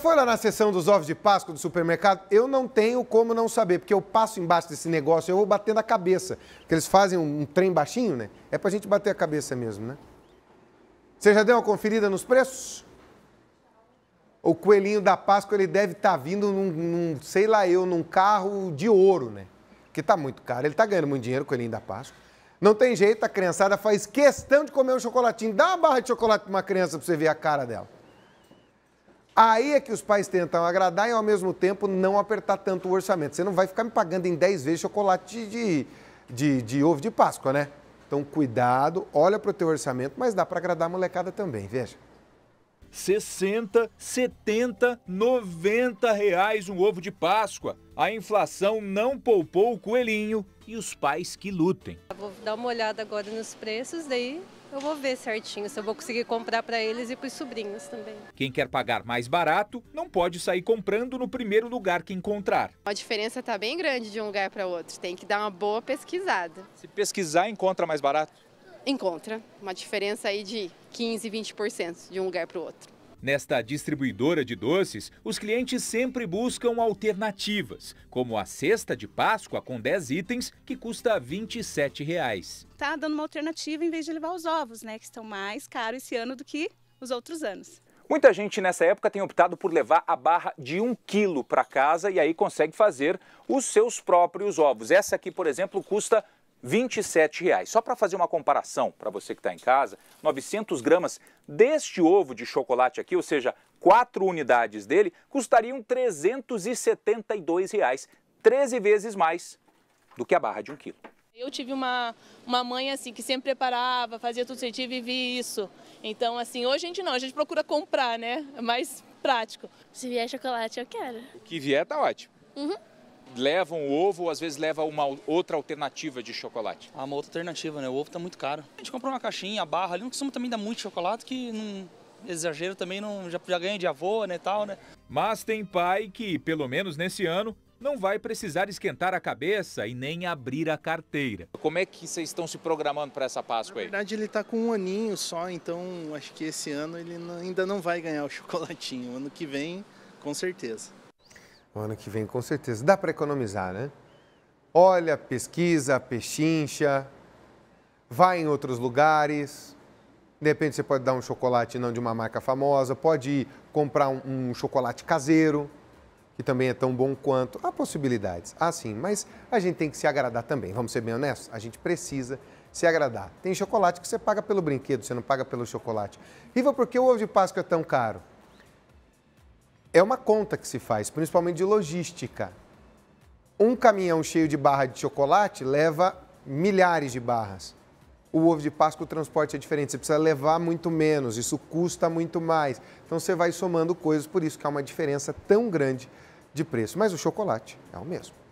Foi lá na sessão dos ovos de Páscoa do supermercado? Eu não tenho como não saber, porque eu passo embaixo desse negócio, eu vou batendo a cabeça. Porque eles fazem um, um trem baixinho, né? É pra gente bater a cabeça mesmo, né? Você já deu uma conferida nos preços? O coelhinho da Páscoa, ele deve estar tá vindo num, num, sei lá eu, num carro de ouro, né? Que tá muito caro, ele tá ganhando muito dinheiro, o coelhinho da Páscoa. Não tem jeito, a criançada faz questão de comer um chocolatinho. Dá uma barra de chocolate pra uma criança pra você ver a cara dela. Aí é que os pais tentam agradar e ao mesmo tempo não apertar tanto o orçamento. Você não vai ficar me pagando em 10 vezes chocolate de, de, de ovo de Páscoa, né? Então cuidado, olha para o teu orçamento, mas dá para agradar a molecada também, veja. 60, 70, 90 reais um ovo de Páscoa. A inflação não poupou o coelhinho e os pais que lutem. Vou dar uma olhada agora nos preços, daí eu vou ver certinho se eu vou conseguir comprar para eles e para os sobrinhos também. Quem quer pagar mais barato não pode sair comprando no primeiro lugar que encontrar. A diferença está bem grande de um lugar para outro. Tem que dar uma boa pesquisada. Se pesquisar, encontra mais barato? Encontra. Uma diferença aí de 15, 20% de um lugar para o outro. Nesta distribuidora de doces, os clientes sempre buscam alternativas, como a cesta de Páscoa com 10 itens, que custa R$ 27. Está Tá dando uma alternativa em vez de levar os ovos, né, que estão mais caros esse ano do que os outros anos. Muita gente nessa época tem optado por levar a barra de um quilo para casa e aí consegue fazer os seus próprios ovos. Essa aqui, por exemplo, custa R$ 27,00. Só para fazer uma comparação para você que está em casa, 900 gramas deste ovo de chocolate aqui, ou seja, quatro unidades dele, custariam R$ 372,00, 13 vezes mais do que a barra de um quilo. Eu tive uma, uma mãe assim que sempre preparava, fazia tudo certinho e vivi isso. Então, assim, hoje a gente não, a gente procura comprar, né? É mais prático. Se vier chocolate, eu quero. O que vier, tá ótimo. Uhum levam o ovo ou às vezes leva uma outra alternativa de chocolate? Ah, uma outra alternativa, né? O ovo está muito caro. A gente comprou uma caixinha, a barra ali, não costuma também dar muito chocolate que não exagero também não já, já ganha de avô, né, tal, né? Mas tem pai que, pelo menos nesse ano, não vai precisar esquentar a cabeça e nem abrir a carteira. Como é que vocês estão se programando para essa Páscoa aí? Na verdade, ele está com um aninho só, então acho que esse ano ele ainda não vai ganhar o chocolatinho. Ano que vem, com certeza. O ano que vem, com certeza. Dá para economizar, né? Olha, pesquisa, pechincha, vai em outros lugares. De repente você pode dar um chocolate não de uma marca famosa, pode ir comprar um, um chocolate caseiro, que também é tão bom quanto. Há possibilidades, há ah, sim, mas a gente tem que se agradar também. Vamos ser bem honestos? A gente precisa se agradar. Tem chocolate que você paga pelo brinquedo, você não paga pelo chocolate. Riva, por que o ovo de Páscoa é tão caro? é uma conta que se faz, principalmente de logística. Um caminhão cheio de barra de chocolate leva milhares de barras. O ovo de Páscoa, o transporte é diferente, você precisa levar muito menos, isso custa muito mais. Então você vai somando coisas, por isso que há uma diferença tão grande de preço. Mas o chocolate é o mesmo.